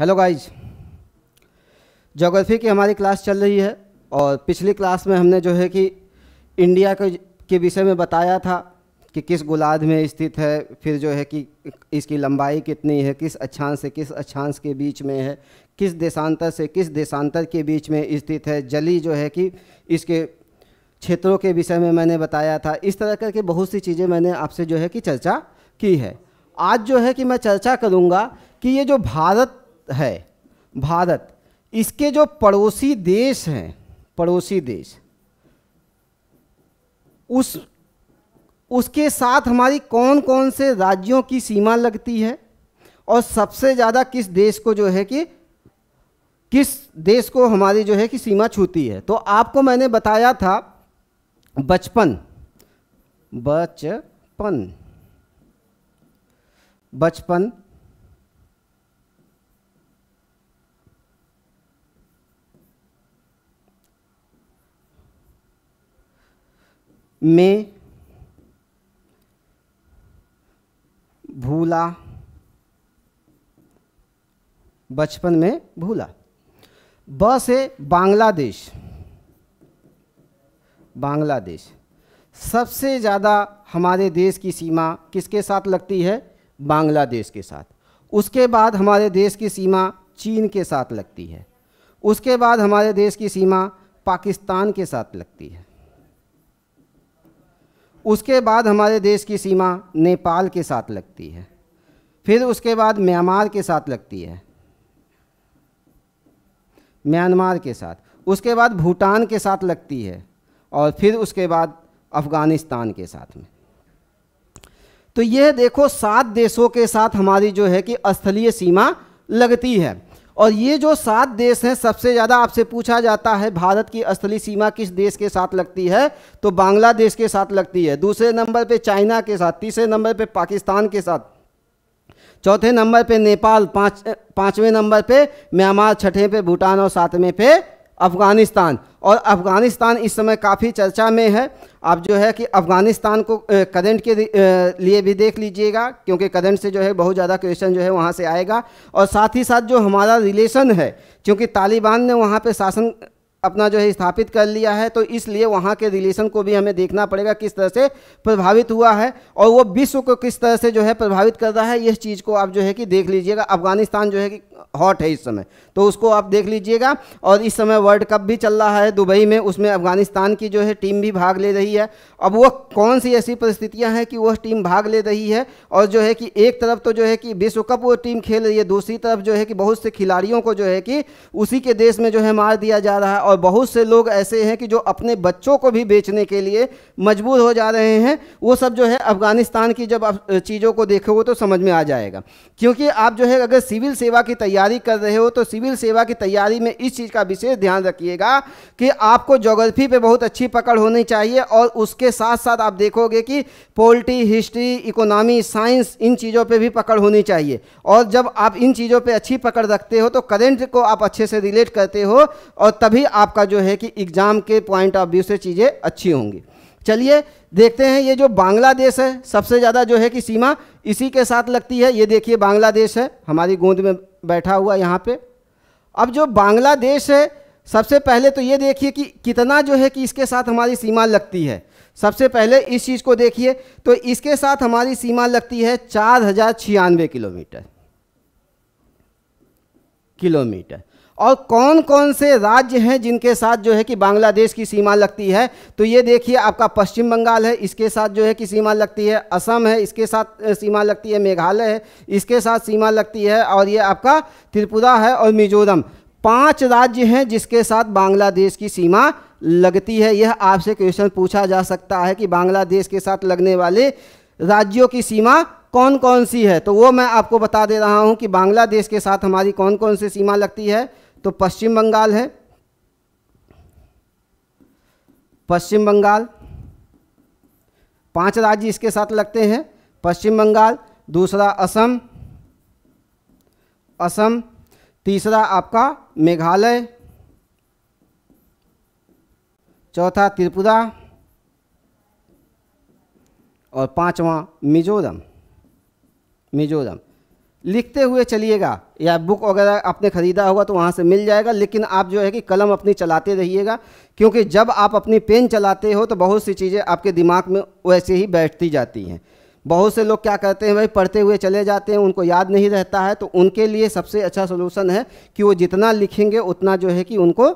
hello guys geography की हमारी class चल रही है और पिछली क्लास में हमने जो है कि इंडिया के के विषय में बताया था कि किस गोलार्ध में स्थित है फिर जो है कि इसकी लंबाई कितनी है किस अक्षांश से किस अक्षांश के बीच में है किस देशांतर से किस देशांतर के बीच में स्थित है जली जो है कि इसके क्षेत्रों के विषय में मैंने बताया था इस तरह करके बहुत सी चीज़ें मैंने आपसे जो है कि चर्चा की है आज जो है कि मैं चर्चा करूँगा कि ये जो भारत है भारत इसके जो पड़ोसी देश हैं पड़ोसी देश उस उसके साथ हमारी कौन कौन से राज्यों की सीमा लगती है और सबसे ज़्यादा किस देश को जो है कि किस देश को हमारी जो है कि सीमा छूती है तो आपको मैंने बताया था बचपन बचपन बचपन में भूला बचपन में भूला ब से बांग्लादेश बांग्लादेश सबसे ज़्यादा हमारे देश की सीमा किसके साथ लगती है बांग्लादेश के साथ उसके बाद हमारे देश की सीमा चीन के साथ लगती है उसके बाद हमारे देश की सीमा पाकिस्तान के साथ लगती है उसके बाद हमारे देश की सीमा नेपाल के साथ लगती है फिर उसके बाद म्यांमार के साथ लगती है म्यांमार के साथ उसके बाद भूटान के साथ लगती है और फिर उसके बाद अफ़गानिस्तान के साथ में तो यह देखो सात देशों के साथ हमारी जो है कि स्थलीय सीमा लगती है और ये जो सात देश हैं सबसे ज़्यादा आपसे पूछा जाता है भारत की स्थली सीमा किस देश के साथ लगती है तो बांग्लादेश के साथ लगती है दूसरे नंबर पे चाइना के साथ तीसरे नंबर पे पाकिस्तान के साथ चौथे नंबर पे नेपाल पाँच पाँचवें नंबर पे म्यांमार छठे पे भूटान और सातवें पे अफ़गानिस्तान और अफ़गानिस्तान इस समय काफ़ी चर्चा में है आप जो है कि अफ़गानिस्तान को करंट के लिए भी देख लीजिएगा क्योंकि करंट से जो है बहुत ज़्यादा क्वेश्चन जो है वहाँ से आएगा और साथ ही साथ जो हमारा रिलेशन है क्योंकि तालिबान ने वहाँ पे शासन अपना जो है स्थापित कर लिया है तो इसलिए वहाँ के रिलेशन को भी हमें देखना पड़ेगा किस तरह से प्रभावित हुआ है और वो विश्व को किस तरह से जो है प्रभावित कर रहा है इस चीज़ को आप जो है कि देख लीजिएगा अफगानिस्तान जो है कि हॉट है इस समय तो उसको आप देख लीजिएगा और इस समय वर्ल्ड कप भी चल रहा है दुबई में उसमें अफगानिस्तान की जो है टीम भी भाग ले रही है अब वह कौन सी ऐसी परिस्थितियाँ हैं कि वह टीम भाग ले रही है और जो है कि एक तरफ तो जो है कि विश्व कप वो टीम खेल रही है दूसरी तरफ जो है कि बहुत से खिलाड़ियों को जो है कि उसी के देश में जो है मार दिया जा रहा है और बहुत से लोग ऐसे हैं कि जो अपने बच्चों को भी बेचने के लिए मजबूर हो जा रहे हैं वो सब जो है अफ़गानिस्तान की जब आप चीज़ों को देखोगे तो समझ में आ जाएगा क्योंकि आप जो है अगर सिविल सेवा की तैयारी कर रहे हो तो सिविल सेवा की तैयारी में इस चीज़ का विशेष ध्यान रखिएगा कि आपको जोग्राफी पर बहुत अच्छी पकड़ होनी चाहिए और उसके साथ साथ आप देखोगे कि पोल्ट्री हिस्ट्री इकोनॉमी साइंस इन चीज़ों पर भी पकड़ होनी चाहिए और जब आप इन चीज़ों पर अच्छी पकड़ रखते हो तो करेंट को आप अच्छे से रिलेट करते हो और तभी आपका जो है कि एग्ज़ाम के पॉइंट ऑफ व्यू से चीज़ें अच्छी होंगी चलिए देखते हैं ये जो बांग्लादेश है सबसे ज़्यादा जो है कि सीमा इसी के साथ लगती है ये देखिए बांग्लादेश है हमारी गोंद में बैठा हुआ यहाँ पे अब जो बांग्लादेश है सबसे पहले तो ये देखिए कि कितना जो है कि इसके साथ हमारी सीमा लगती है सबसे पहले इस चीज़ को देखिए तो इसके साथ हमारी सीमा लगती है चार हज़ार छियानवे किलोमीटर किलोमीटर और कौन कौन से राज्य हैं जिनके साथ जो है कि बांग्लादेश की सीमा लगती है तो ये देखिए आपका पश्चिम बंगाल है इसके साथ जो है कि सीमा लगती है असम है इसके साथ सीमा लगती है मेघालय है इसके साथ सीमा लगती है और ये आपका त्रिपुरा है और मिजोरम पांच राज्य हैं जिसके साथ बांग्लादेश की सीमा लगती है यह आपसे क्वेश्चन पूछा जा सकता है कि बांग्लादेश के साथ लगने वाले राज्यों की सीमा कौन कौन सी है तो वो मैं आपको बता दे रहा हूँ कि बांग्लादेश के साथ हमारी कौन कौन सी सीमा लगती है तो पश्चिम बंगाल है पश्चिम बंगाल पांच राज्य इसके साथ लगते हैं पश्चिम बंगाल दूसरा असम असम तीसरा आपका मेघालय चौथा त्रिपुरा और पांचवा मिजोरम मिजोरम लिखते हुए चलिएगा या बुक वगैरह आपने ख़रीदा होगा तो वहाँ से मिल जाएगा लेकिन आप जो है कि कलम अपनी चलाते रहिएगा क्योंकि जब आप अपनी पेन चलाते हो तो बहुत सी चीज़ें आपके दिमाग में वैसे ही बैठती जाती हैं बहुत से लोग क्या करते हैं भाई पढ़ते हुए चले जाते हैं उनको याद नहीं रहता है तो उनके लिए सबसे अच्छा सोलूसन है कि वो जितना लिखेंगे उतना जो है कि उनको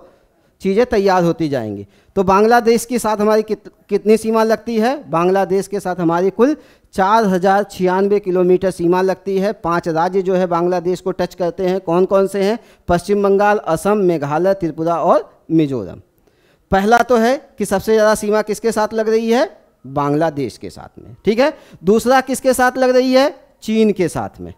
चीज़ें तैयार होती जाएंगी तो बांग्लादेश के साथ हमारी कित, कितनी सीमा लगती है बांग्लादेश के साथ हमारी कुल चार हज़ार छियानवे किलोमीटर सीमा लगती है पांच राज्य जो है बांग्लादेश को टच करते हैं कौन कौन से हैं पश्चिम बंगाल असम मेघालय त्रिपुरा और मिजोरम पहला तो है कि सबसे ज़्यादा सीमा किसके साथ लग रही है बांग्लादेश के साथ में ठीक है दूसरा किसके साथ लग रही है चीन के साथ में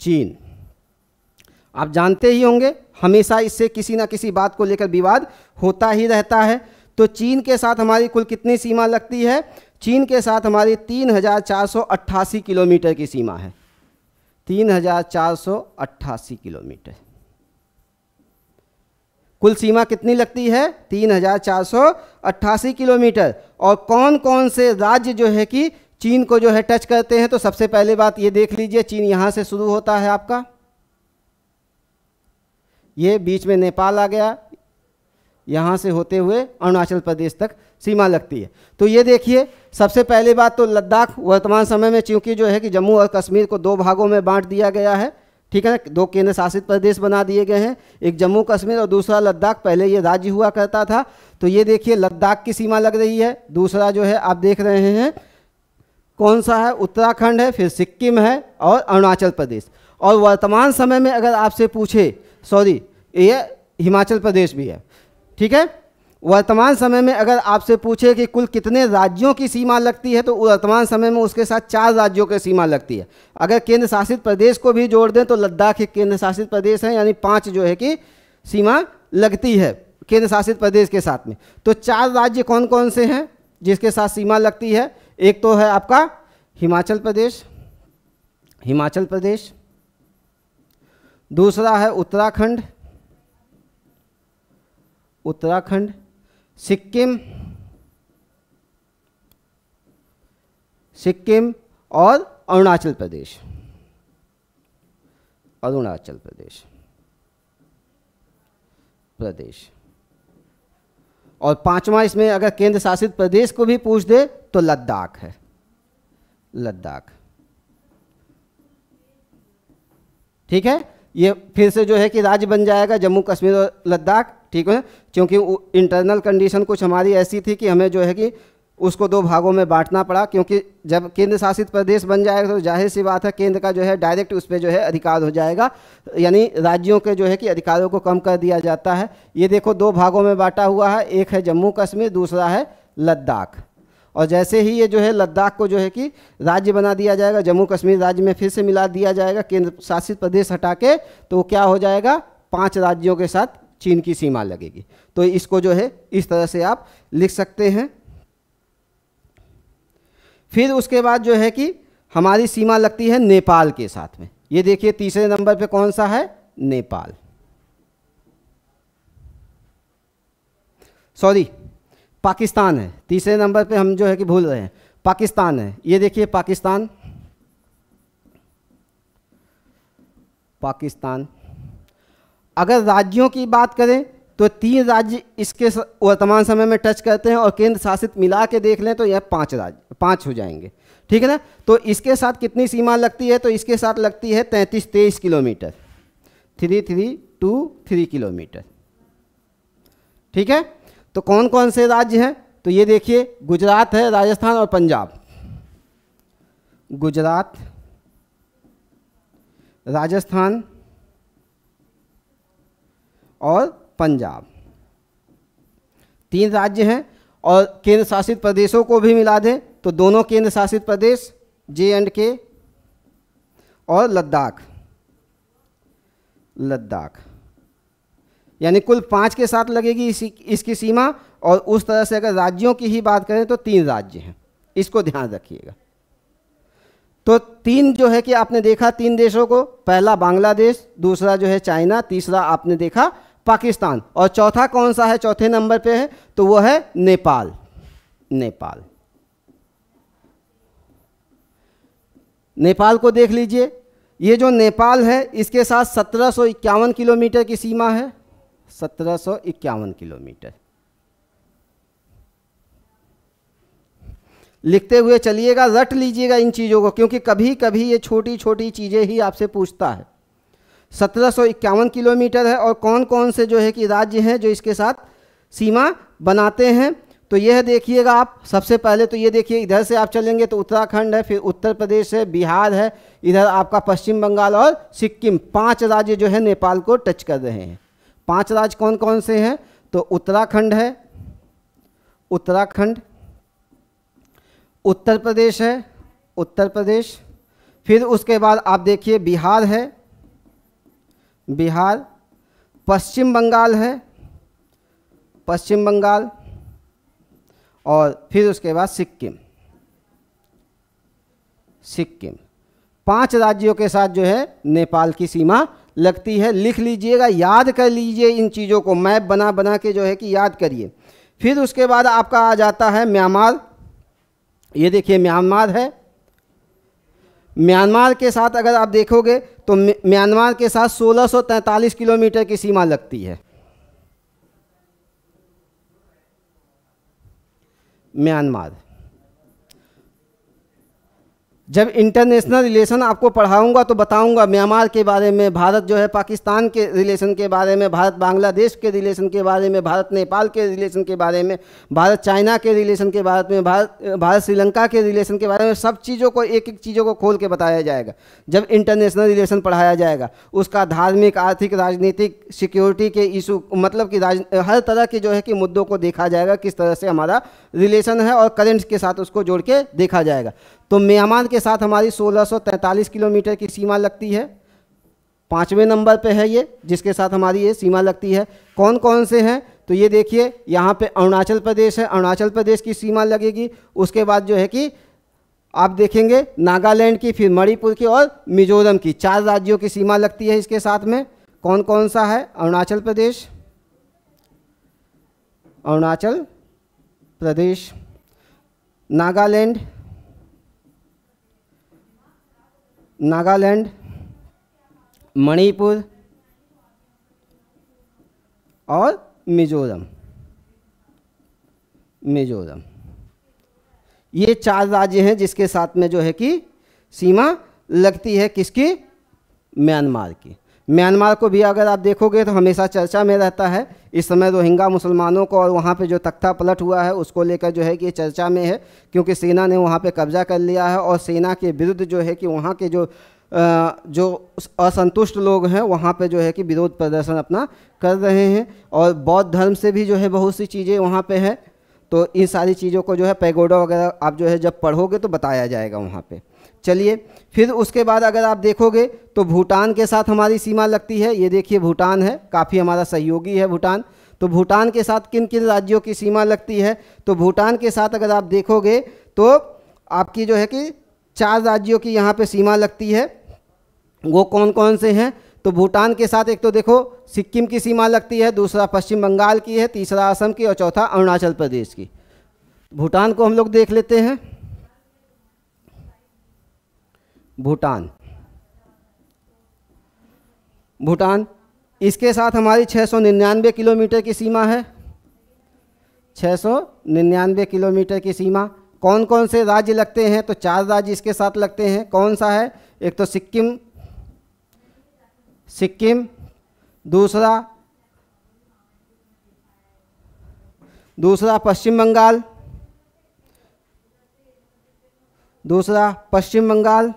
चीन आप जानते ही होंगे हमेशा इससे किसी ना किसी बात को लेकर विवाद होता ही रहता है तो चीन के साथ हमारी कुल कितनी सीमा लगती है चीन के साथ हमारी तीन हज़ार चार सौ अट्ठासी किलोमीटर की सीमा है तीन हज़ार चार सौ अट्ठासी किलोमीटर कुल सीमा कितनी लगती है तीन हज़ार चार सौ अट्ठासी किलोमीटर और कौन कौन से राज्य जो है कि चीन को जो है टच करते हैं तो सबसे पहले बात ये देख लीजिए चीन यहाँ से शुरू होता है आपका ये बीच में नेपाल आ गया यहाँ से होते हुए अरुणाचल प्रदेश तक सीमा लगती है तो ये देखिए सबसे पहली बात तो लद्दाख वर्तमान समय में चूँकि जो है कि जम्मू और कश्मीर को दो भागों में बांट दिया गया है ठीक है दो केंद्र शासित प्रदेश बना दिए गए हैं एक जम्मू कश्मीर और दूसरा लद्दाख पहले ये राज्य हुआ करता था तो ये देखिए लद्दाख की सीमा लग रही है दूसरा जो है आप देख रहे हैं कौन सा है उत्तराखंड है फिर सिक्किम है और अरुणाचल प्रदेश और वर्तमान समय में अगर आपसे पूछे सॉरी ये हिमाचल प्रदेश भी है ठीक है वर्तमान समय में अगर आपसे पूछे कि कुल कितने राज्यों की सीमा लगती है तो वर्तमान समय में उसके साथ चार राज्यों की सीमा लगती है अगर केंद्र शासित प्रदेश को भी जोड़ दें तो लद्दाख एक केंद्र शासित प्रदेश है यानी पाँच जो है कि सीमा लगती है केंद्र शासित प्रदेश के साथ में तो चार राज्य कौन कौन से हैं जिसके साथ सीमा लगती है एक तो है आपका हिमाचल प्रदेश हिमाचल प्रदेश दूसरा है उत्तराखंड उत्तराखंड सिक्किम सिक्किम और अरुणाचल प्रदेश अरुणाचल प्रदेश प्रदेश और पांचवा इसमें अगर केंद्र शासित प्रदेश को भी पूछ दे तो लद्दाख है लद्दाख ठीक है ये फिर से जो है कि राज्य बन जाएगा जम्मू कश्मीर और लद्दाख ठीक है क्योंकि इंटरनल कंडीशन कुछ हमारी ऐसी थी कि हमें जो है कि उसको दो भागों में बांटना पड़ा क्योंकि जब केंद्र शासित प्रदेश बन जाएगा तो जाहिर सी बात है केंद्र का जो है डायरेक्ट उस पर जो है अधिकार हो जाएगा यानी राज्यों के जो है कि अधिकारों को कम कर दिया जाता है ये देखो दो भागों में बांटा हुआ है एक है जम्मू कश्मीर दूसरा है लद्दाख और जैसे ही ये जो है लद्दाख को जो है कि राज्य बना दिया जाएगा जम्मू कश्मीर राज्य में फिर से मिला दिया जाएगा केंद्र शासित प्रदेश हटा के तो क्या हो जाएगा पांच राज्यों के साथ चीन की सीमा लगेगी तो इसको जो है इस तरह से आप लिख सकते हैं फिर उसके बाद जो है कि हमारी सीमा लगती है नेपाल के साथ में ये देखिए तीसरे नंबर पे कौन सा है नेपाल सॉरी पाकिस्तान है तीसरे नंबर पे हम जो है कि भूल रहे हैं पाकिस्तान है ये देखिए पाकिस्तान पाकिस्तान अगर राज्यों की बात करें तो तीन राज्य इसके वर्तमान समय में टच करते हैं और केंद्र शासित मिला के देख लें तो यह पांच राज्य पांच हो जाएंगे ठीक है ना तो इसके साथ कितनी सीमा लगती है तो इसके साथ लगती है तैंतीस तेईस kilometre three three two three kilometre ठीक है तो कौन कौन से राज्य हैं तो ये देखिए गुजरात है राजस्थान और पंजाब गुजरात राजस्थान और पंजाब तीन राज्य हैं और केंद्र शासित प्रदेशों को भी मिला दें तो दोनों केंद्र शासित प्रदेश जे एंड के और लद्दाख लद्दाख यानी कुल पाँच के साथ लगेगी इसी इसकी सीमा और उस तरह से अगर राज्यों की ही बात करें तो तीन राज्य हैं इसको ध्यान रखिएगा तो तीन जो है कि आपने देखा तीन देशों को पहला बांग्लादेश दूसरा जो है चाइना तीसरा आपने देखा पाकिस्तान और चौथा कौन सा है चौथे नंबर पे है तो वो है नेपाल नेपाल नेपाल को देख लीजिए ये जो नेपाल है इसके साथ सत्रह किलोमीटर की सीमा है सत्रह किलोमीटर लिखते हुए चलिएगा रट लीजिएगा इन चीज़ों को क्योंकि कभी कभी ये छोटी छोटी चीज़ें ही आपसे पूछता है सत्रह किलोमीटर है और कौन कौन से जो है कि राज्य हैं जो इसके साथ सीमा बनाते हैं तो यह देखिएगा आप सबसे पहले तो ये देखिए इधर से आप चलेंगे तो उत्तराखंड है फिर उत्तर प्रदेश है बिहार है इधर आपका पश्चिम बंगाल और सिक्किम पांच राज्य जो है नेपाल को टच कर रहे हैं पांच राज्य कौन कौन से हैं तो उत्तराखंड है उत्तराखंड उत्तर प्रदेश है उत्तर प्रदेश फिर उसके बाद आप देखिए बिहार है बिहार पश्चिम बंगाल है पश्चिम बंगाल और फिर उसके बाद सिक्किम सिक्किम पांच राज्यों के साथ जो है नेपाल की सीमा लगती है लिख लीजिएगा याद कर लीजिए इन चीज़ों को मैप बना बना के जो है कि याद करिए फिर उसके बाद आपका आ जाता है म्यांमार ये देखिए म्यांमार है म्यांमार के साथ अगर आप देखोगे तो म्यांमार के साथ 1643 किलोमीटर की सीमा लगती है म्यांमार जब इंटरनेशनल रिलेशन आपको पढ़ाऊंगा तो बताऊंगा म्यांमार के बारे में भारत जो है पाकिस्तान के रिलेशन के बारे में भारत बांग्लादेश के रिलेशन के बारे में भारत नेपाल के रिलेशन के बारे में भारत चाइना के रिलेशन के बारे में भारत भारत श्रीलंका के रिलेशन के बारे में सब चीज़ों को एक एक चीज़ों को खोल के बताया जाएगा जब इंटरनेशनल रिलेशन पढ़ाया जाएगा उसका धार्मिक आर्थिक राजनीतिक सिक्योरिटी के इशू मतलब कि राज हर तरह के जो है कि मुद्दों को देखा जाएगा किस तरह से हमारा रिलेशन है और करेंट्स के साथ उसको जोड़ के देखा जाएगा तो म्यांमार के साथ हमारी 1643 किलोमीटर की सीमा लगती है पाँचवें नंबर पे है ये जिसके साथ हमारी ये सीमा लगती है कौन कौन से हैं तो ये देखिए यहाँ पे अरुणाचल प्रदेश है अरुणाचल प्रदेश की सीमा लगेगी उसके बाद जो है कि आप देखेंगे नागालैंड की फिर मणिपुर की और मिजोरम की चार राज्यों की सीमा लगती है इसके साथ में कौन कौन सा है अरुणाचल प्रदेश अरुणाचल प्रदेश नागालैंड नागालैंड मणिपुर और मिजोरम मिजोरम ये चार राज्य हैं जिसके साथ में जो है कि सीमा लगती है किसकी म्यांमार की म्यांमार को भी अगर आप देखोगे तो हमेशा चर्चा में रहता है इस समय रोहिंगा मुसलमानों को और वहाँ पे जो तख्ता पलट हुआ है उसको लेकर जो है कि चर्चा में है क्योंकि सेना ने वहाँ पे कब्जा कर लिया है और सेना के विरुद्ध जो है कि वहाँ के जो जो असंतुष्ट लोग हैं वहाँ पे जो है कि विरोध प्रदर्शन अपना कर रहे हैं और बौद्ध धर्म से भी जो है बहुत सी चीज़ें वहाँ पर है तो इन सारी चीज़ों को जो है पैगोडा वगैरह आप जो है जब पढ़ोगे तो बताया जाएगा वहाँ पर चलिए फिर उसके बाद अगर आप देखोगे तो भूटान के साथ हमारी सीमा लगती है ये देखिए भूटान है काफ़ी हमारा सहयोगी है भूटान तो भूटान के साथ किन किन राज्यों की सीमा लगती है तो भूटान के साथ अगर आप देखोगे तो आपकी जो है कि चार राज्यों की यहाँ पे सीमा लगती है वो कौन कौन से हैं तो भूटान के साथ एक तो देखो सिक्किम की सीमा लगती है दूसरा पश्चिम बंगाल की है तीसरा असम की और चौथा अरुणाचल प्रदेश की भूटान को हम लोग देख लेते हैं भूटान भूटान इसके साथ हमारी 699 किलोमीटर की सीमा है 699 किलोमीटर की सीमा कौन कौन से राज्य लगते हैं तो चार राज्य इसके साथ लगते हैं कौन सा है एक तो सिक्किम सिक्किम दूसरा दूसरा पश्चिम बंगाल दूसरा पश्चिम बंगाल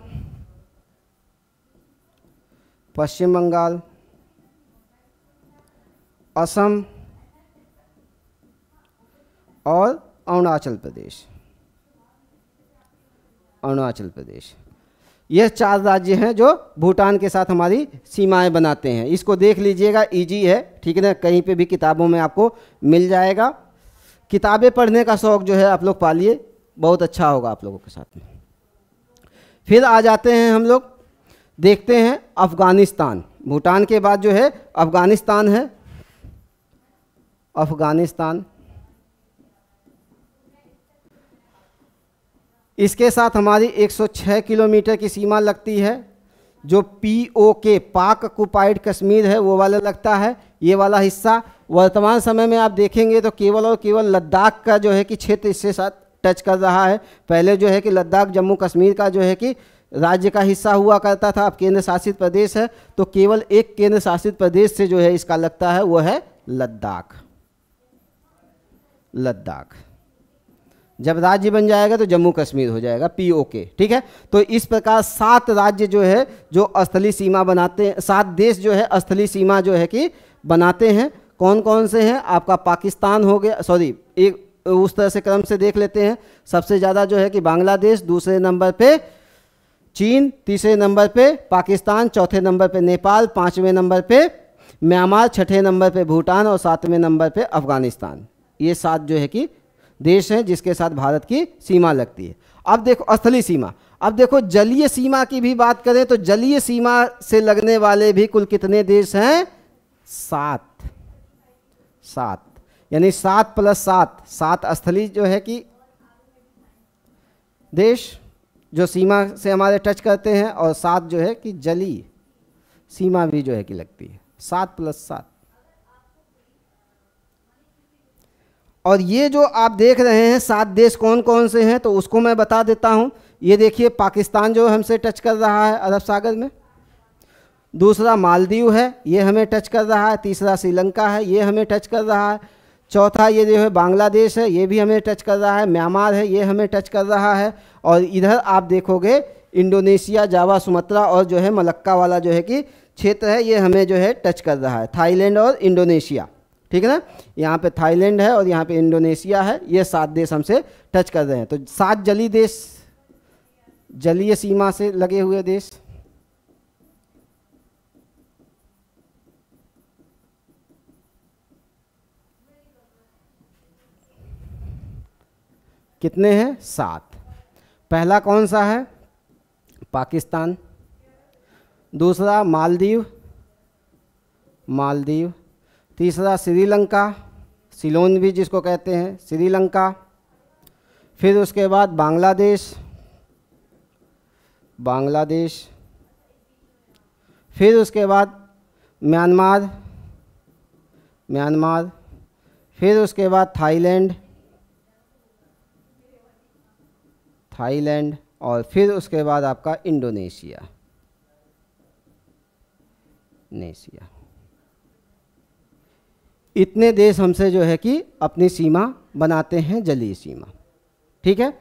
पश्चिम बंगाल असम और अरुणाचल प्रदेश अरुणाचल प्रदेश यह चार राज्य हैं जो भूटान के साथ हमारी सीमाएं बनाते हैं इसको देख लीजिएगा इजी है ठीक है ना कहीं पे भी किताबों में आपको मिल जाएगा किताबें पढ़ने का शौक़ जो है आप लोग पालिए बहुत अच्छा होगा आप लोगों के साथ में फिर आ जाते हैं हम लोग देखते हैं अफ़गानिस्तान भूटान के बाद जो है अफ़गानिस्तान है अफ़गानिस्तान इसके साथ हमारी 106 किलोमीटर की सीमा लगती है जो पी ओ के पाक कुपाइड कश्मीर है वो वाला लगता है ये वाला हिस्सा वर्तमान समय में आप देखेंगे तो केवल और केवल लद्दाख का जो है कि क्षेत्र इसके साथ टच कर रहा है पहले जो है कि लद्दाख जम्मू कश्मीर का जो है कि राज्य का हिस्सा हुआ करता था अब केंद्र शासित प्रदेश है तो केवल एक केंद्र शासित प्रदेश से जो है इसका लगता है वो है लद्दाख लद्दाख जब राज्य बन जाएगा तो जम्मू कश्मीर हो जाएगा पीओके ठीक है तो इस प्रकार सात राज्य जो है जो स्थली सीमा बनाते हैं सात देश जो है स्थली सीमा जो है कि बनाते हैं कौन कौन से हैं आपका पाकिस्तान हो गया सॉरी एक उस तरह से क्रम से देख लेते हैं सबसे ज़्यादा जो है कि बांग्लादेश दूसरे नंबर पर चीन तीसरे नंबर पे पाकिस्तान चौथे नंबर पे नेपाल पांचवें नंबर पे म्यांमार छठे नंबर पे भूटान और सातवें नंबर पे अफगानिस्तान ये सात जो है कि देश हैं जिसके साथ भारत की सीमा लगती है अब देखो स्थली सीमा अब देखो जलीय सीमा की भी बात करें तो जलीय सीमा से लगने वाले भी कुल कितने देश हैं सात सात यानी सात प्लस सात सात स्थली जो है कि देश जो सीमा से हमारे टच करते हैं और सात जो है कि जली सीमा भी जो है कि लगती है सात प्लस सात और ये जो आप देख रहे हैं सात देश कौन कौन से हैं तो उसको मैं बता देता हूँ ये देखिए पाकिस्तान जो हमसे टच कर रहा है अरब सागर में दूसरा मालदीव है ये हमें टच कर रहा है तीसरा श्रीलंका है ये हमें टच कर रहा है चौथा ये जो है बांग्लादेश है ये भी हमें टच कर रहा है म्यांमार है ये हमें टच कर रहा है और इधर आप देखोगे इंडोनेशिया जावा सुमत्रा और जो है मलक्का वाला जो है कि क्षेत्र है ये हमें जो है टच कर रहा है थाईलैंड और इंडोनेशिया ठीक है ना यहाँ पे थाईलैंड है और यहाँ पे इंडोनेशिया है ये सात देश हमसे टच कर रहे हैं तो सात जली देश जलीय सीमा से लगे हुए देश कितने हैं सात पहला कौन सा है पाकिस्तान दूसरा मालदीव मालदीव तीसरा श्रीलंका सिलोन भी जिसको कहते हैं श्रीलंका फिर उसके बाद बांग्लादेश बांग्लादेश फिर उसके बाद म्यांमार म्यांमार फिर उसके बाद थाईलैंड थाईलैंड और फिर उसके बाद आपका इंडोनेशिया नेशिया इतने देश हमसे जो है कि अपनी सीमा बनाते हैं जलीय सीमा ठीक है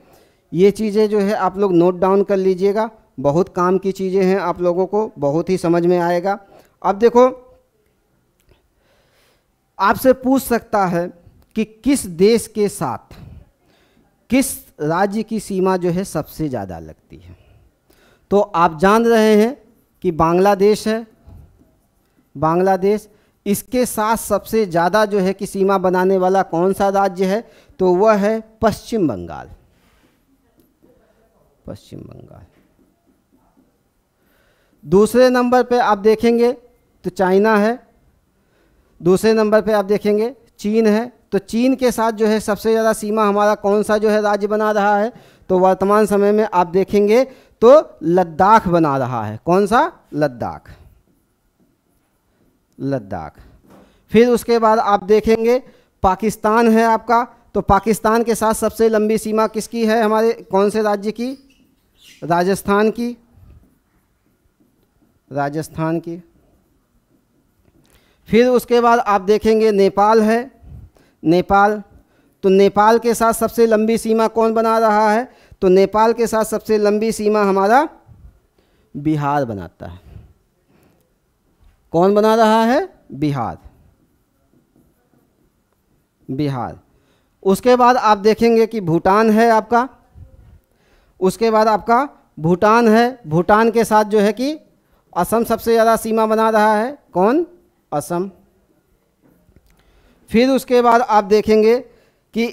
ये चीज़ें जो है आप लोग नोट डाउन कर लीजिएगा बहुत काम की चीज़ें हैं आप लोगों को बहुत ही समझ में आएगा अब देखो आपसे पूछ सकता है कि किस देश के साथ किस राज्य की सीमा जो है सबसे ज़्यादा लगती है तो आप जान रहे हैं कि बांग्लादेश है बांग्लादेश इसके साथ सबसे ज़्यादा जो है कि सीमा बनाने वाला कौन सा राज्य है तो वह है पश्चिम बंगाल पश्चिम बंगाल दूसरे नंबर पे आप देखेंगे तो चाइना है दूसरे नंबर पे आप देखेंगे चीन है तो चीन के साथ जो है सबसे ज़्यादा सीमा हमारा कौन सा जो है राज्य बना रहा है तो वर्तमान समय में आप देखेंगे तो लद्दाख बना रहा है कौन सा लद्दाख लद्दाख फिर उसके बाद आप देखेंगे पाकिस्तान है आपका तो पाकिस्तान के साथ सबसे लंबी सीमा किसकी है हमारे कौन से राज्य की राजस्थान की राजस्थान की फिर उसके बाद आप देखेंगे नेपाल है नेपाल तो नेपाल के साथ सबसे लंबी सीमा कौन बना रहा है तो नेपाल के साथ सबसे लंबी सीमा हमारा बिहार बनाता है कौन बना रहा है बिहार बिहार उसके बाद आप देखेंगे कि भूटान है आपका उसके बाद आपका भूटान है भूटान के साथ जो है कि असम सबसे ज़्यादा सीमा बना रहा है कौन असम फिर उसके बाद आप देखेंगे कि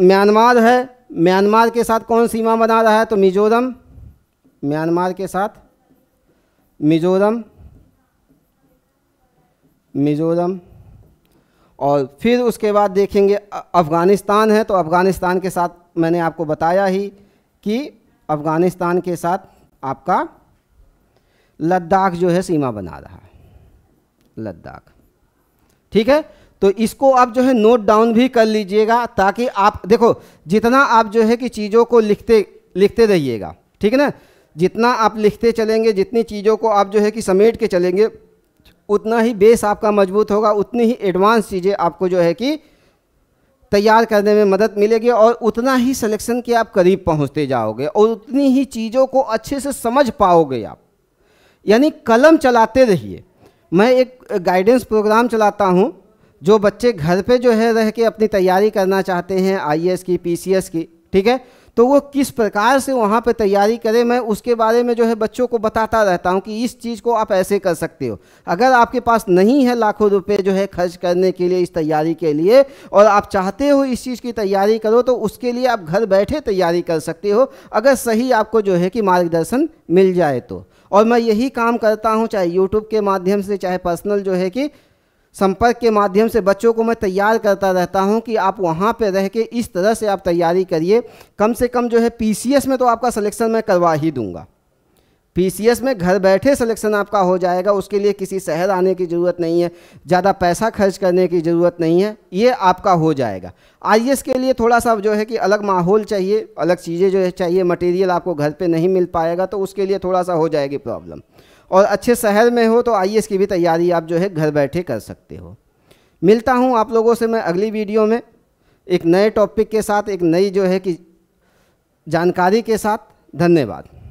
म्यांमार है म्यांमार के साथ कौन सीमा बना रहा है तो मिजोरम म्यांमार के साथ मिजोरम मिजोरम और फिर उसके बाद देखेंगे अफ़गानिस्तान है तो अफ़गानिस्तान के साथ मैंने आपको बताया ही कि अफ़गानिस्तान के साथ आपका लद्दाख जो है सीमा बना रहा है लद्दाख ठीक है तो इसको आप जो है नोट डाउन भी कर लीजिएगा ताकि आप देखो जितना आप जो है कि चीज़ों को लिखते लिखते रहिएगा ठीक है ना जितना आप लिखते चलेंगे जितनी चीज़ों को आप जो है कि समेट के चलेंगे उतना ही बेस आपका मजबूत होगा उतनी ही एडवांस चीज़ें आपको जो है कि तैयार करने में मदद मिलेगी और उतना ही सिलेक्शन के आप करीब पहुंचते जाओगे और उतनी ही चीज़ों को अच्छे से समझ पाओगे आप यानी कलम चलाते रहिए मैं एक गाइडेंस प्रोग्राम चलाता हूँ जो बच्चे घर पे जो है रह के अपनी तैयारी करना चाहते हैं आईएएस की पीसीएस की ठीक है तो वो किस प्रकार से वहाँ पे तैयारी करें मैं उसके बारे में जो है बच्चों को बताता रहता हूँ कि इस चीज़ को आप ऐसे कर सकते हो अगर आपके पास नहीं है लाखों रुपए जो है खर्च करने के लिए इस तैयारी के लिए और आप चाहते हो इस चीज़ की तैयारी करो तो उसके लिए आप घर बैठे तैयारी कर सकते हो अगर सही आपको जो है कि मार्गदर्शन मिल जाए तो और मैं यही काम करता हूँ चाहे यूट्यूब के माध्यम से चाहे पर्सनल जो है कि संपर्क के माध्यम से बच्चों को मैं तैयार करता रहता हूं कि आप वहां पर रह के इस तरह से आप तैयारी करिए कम से कम जो है पीसीएस में तो आपका सिलेक्शन मैं करवा ही दूंगा पीसीएस में घर बैठे सिलेक्शन आपका हो जाएगा उसके लिए किसी शहर आने की ज़रूरत नहीं है ज़्यादा पैसा खर्च करने की ज़रूरत नहीं है ये आपका हो जाएगा आई के लिए थोड़ा सा जो है कि अलग माहौल चाहिए अलग चीज़ें जो है चाहिए मटेरियल आपको घर पर नहीं मिल पाएगा तो उसके लिए थोड़ा सा हो जाएगी प्रॉब्लम और अच्छे शहर में हो तो आई की भी तैयारी आप जो है घर बैठे कर सकते हो मिलता हूँ आप लोगों से मैं अगली वीडियो में एक नए टॉपिक के साथ एक नई जो है कि जानकारी के साथ धन्यवाद